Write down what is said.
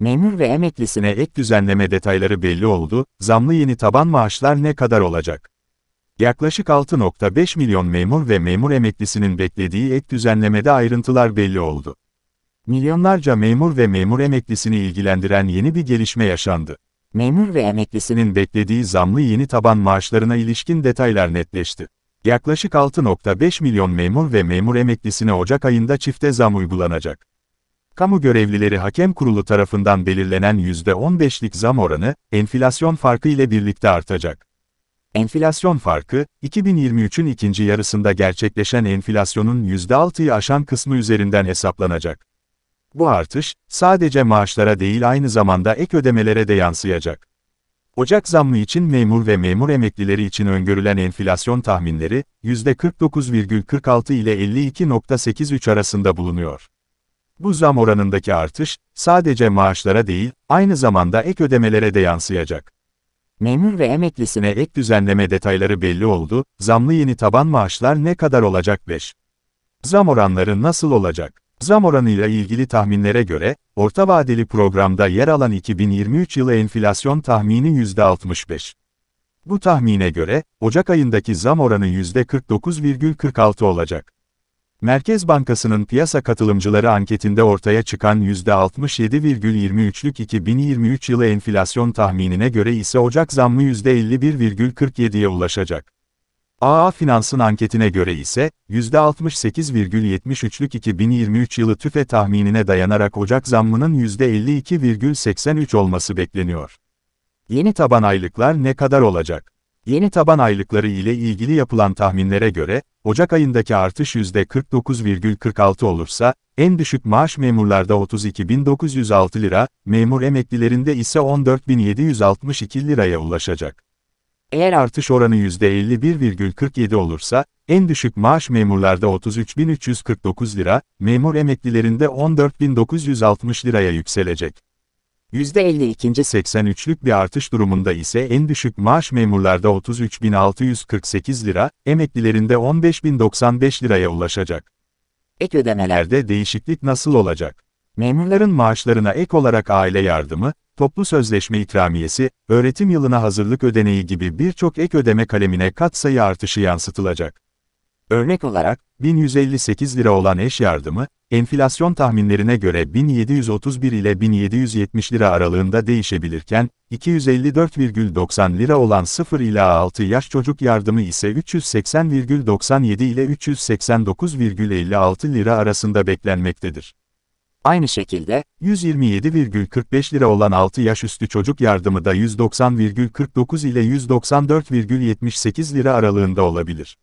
Memur ve emeklisine ek düzenleme detayları belli oldu, zamlı yeni taban maaşlar ne kadar olacak? Yaklaşık 6.5 milyon memur ve memur emeklisinin beklediği ek düzenlemede ayrıntılar belli oldu. Milyonlarca memur ve memur emeklisini ilgilendiren yeni bir gelişme yaşandı. Memur ve emeklisinin beklediği zamlı yeni taban maaşlarına ilişkin detaylar netleşti. Yaklaşık 6.5 milyon memur ve memur emeklisine Ocak ayında çifte zam uygulanacak. Kamu görevlileri hakem kurulu tarafından belirlenen %15'lik zam oranı, enflasyon farkı ile birlikte artacak. Enflasyon farkı, 2023'ün ikinci yarısında gerçekleşen enflasyonun %6'yı aşan kısmı üzerinden hesaplanacak. Bu artış, sadece maaşlara değil aynı zamanda ek ödemelere de yansıyacak. Ocak zammı için memur ve memur emeklileri için öngörülen enflasyon tahminleri, %49,46 ile 52.83 arasında bulunuyor. Bu zam oranındaki artış, sadece maaşlara değil, aynı zamanda ek ödemelere de yansıyacak. Memur ve emeklisine ek düzenleme detayları belli oldu, zamlı yeni taban maaşlar ne kadar olacak 5. Zam oranları nasıl olacak? Zam oranıyla ilgili tahminlere göre, orta vadeli programda yer alan 2023 yılı enflasyon tahmini %65. Bu tahmine göre, Ocak ayındaki zam oranı %49,46 olacak. Merkez Bankası'nın piyasa katılımcıları anketinde ortaya çıkan %67,23'lük 2023 yılı enflasyon tahminine göre ise Ocak zammı %51,47'ye ulaşacak. AA Finans'ın anketine göre ise, %68,73'lük 2023 yılı tüfe tahminine dayanarak Ocak zammının %52,83 olması bekleniyor. Yeni taban aylıklar ne kadar olacak? Yeni taban aylıkları ile ilgili yapılan tahminlere göre, Ocak ayındaki artış %49,46 olursa, en düşük maaş memurlarda 32.906 lira, memur emeklilerinde ise 14.762 liraya ulaşacak. Eğer artış oranı %51,47 olursa, en düşük maaş memurlarda 33.349 lira, memur emeklilerinde 14.960 liraya yükselecek. %52.83'lük bir artış durumunda ise en düşük maaş memurlarda 33.648 lira, emeklilerinde 15.095 liraya ulaşacak. Ek ödemelerde değişiklik nasıl olacak? Memurların maaşlarına ek olarak aile yardımı, toplu sözleşme ikramiyesi, öğretim yılına hazırlık ödeneği gibi birçok ek ödeme kalemine katsayı artışı yansıtılacak. Örnek olarak, 1158 lira olan eş yardımı, Enflasyon tahminlerine göre 1731 ile 1770 lira aralığında değişebilirken, 254,90 lira olan 0 ila 6 yaş çocuk yardımı ise 380,97 ile 389,56 lira arasında beklenmektedir. Aynı şekilde, 127,45 lira olan 6 yaş üstü çocuk yardımı da 190,49 ile 194,78 lira aralığında olabilir.